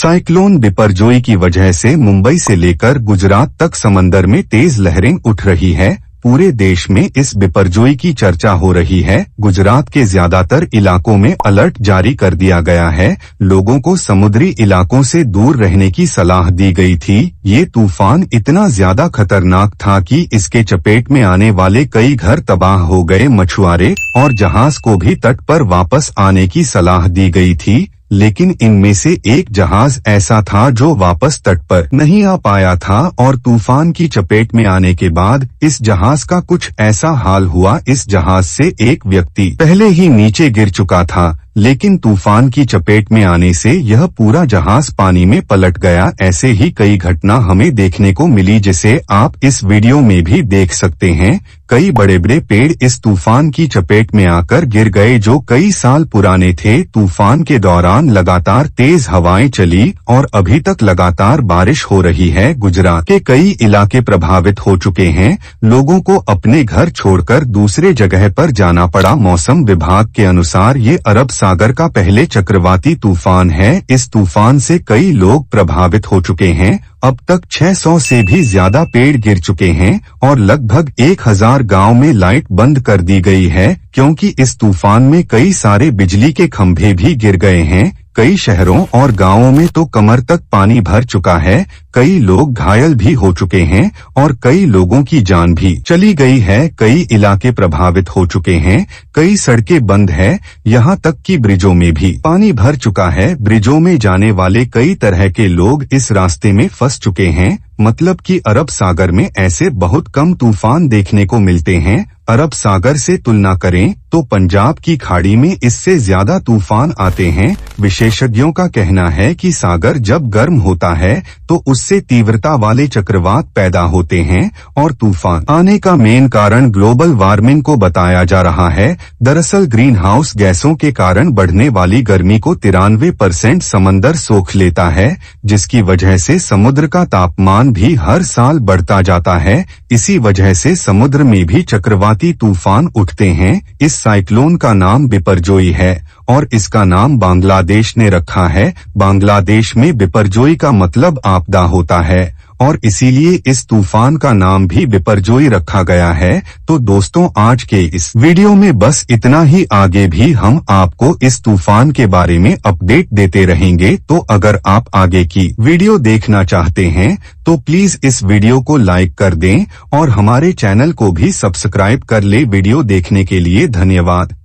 cyclone बिपरजोई की वजह से मुंबई से लेकर गुजरात तक समंदर में तेज लहरें उठ रही है पूरे देश में इस बिपरजोई की चर्चा हो रही है गुजरात के ज्यादातर इलाकों में अलर्ट जारी कर दिया गया है लोगों को समुद्री इलाकों से दूर रहने की सलाह दी गई थी ये तूफान इतना ज्यादा खतरनाक था कि इसके चपेट में आने वाले कई घर तबाह हो गए मछुआरे और जहाज को भी तट पर वापस आने की सलाह दी गई थी लेकिन इनमें से एक जहाज ऐसा था जो वापस तट पर नहीं आ पाया था और तूफान की चपेट में आने के बाद इस जहाज का कुछ ऐसा हाल हुआ इस जहाज से एक व्यक्ति पहले ही नीचे गिर चुका था लेकिन तूफान की चपेट में आने से यह पूरा जहाज पानी में पलट गया ऐसे ही कई घटना हमें देखने को मिली जिसे आप इस वीडियो में भी देख सकते हैं कई बड़े बड़े पेड़ इस तूफान की चपेट में आकर गिर गए जो कई साल पुराने थे तूफान के दौरान लगातार तेज हवाएं चली और अभी तक लगातार बारिश हो रही है गुजरात के कई इलाके प्रभावित हो चुके हैं लोगों को अपने घर छोड़कर दूसरे जगह पर जाना पड़ा मौसम विभाग के अनुसार ये अरब साल सागर का पहले चक्रवाती तूफान है इस तूफान से कई लोग प्रभावित हो चुके हैं अब तक 600 से भी ज्यादा पेड़ गिर चुके हैं और लगभग 1000 गांव में लाइट बंद कर दी गई है क्योंकि इस तूफान में कई सारे बिजली के खंभे भी गिर गए हैं कई शहरों और गांवों में तो कमर तक पानी भर चुका है कई लोग घायल भी हो चुके हैं और कई लोगों की जान भी चली गई है कई इलाके प्रभावित हो चुके हैं कई सड़कें बंद हैं यहां तक कि ब्रिजों में भी पानी भर चुका है ब्रिजों में जाने वाले कई तरह के लोग इस रास्ते में फंस चुके हैं मतलब कि अरब सागर में ऐसे बहुत कम तूफान देखने को मिलते हैं अरब सागर से तुलना करें तो पंजाब की खाड़ी में इससे ज्यादा तूफान आते हैं विशेषज्ञों का कहना है कि सागर जब गर्म होता है तो उससे तीव्रता वाले चक्रवात पैदा होते हैं और तूफान आने का मेन कारण ग्लोबल वार्मिंग को बताया जा रहा है दरअसल ग्रीन हाउस गैसों के कारण बढ़ने वाली गर्मी को तिरानवे परसेंट समंदर सोख लेता है जिसकी वजह से समुद्र का तापमान भी हर साल बढ़ता जाता है इसी वजह से समुद्र में भी चक्रवाती तूफान उठते हैं इस साइक्लोन का नाम बिपरजोई है और इसका नाम बांग्लादेश ने रखा है बांग्लादेश में बिपरजोई का मतलब आपदा होता है और इसीलिए इस तूफान का नाम भी बिपरजोई रखा गया है तो दोस्तों आज के इस वीडियो में बस इतना ही आगे भी हम आपको इस तूफान के बारे में अपडेट देते रहेंगे तो अगर आप आगे की वीडियो देखना चाहते हैं तो प्लीज इस वीडियो को लाइक कर दें और हमारे चैनल को भी सब्सक्राइब कर ले वीडियो देखने के लिए धन्यवाद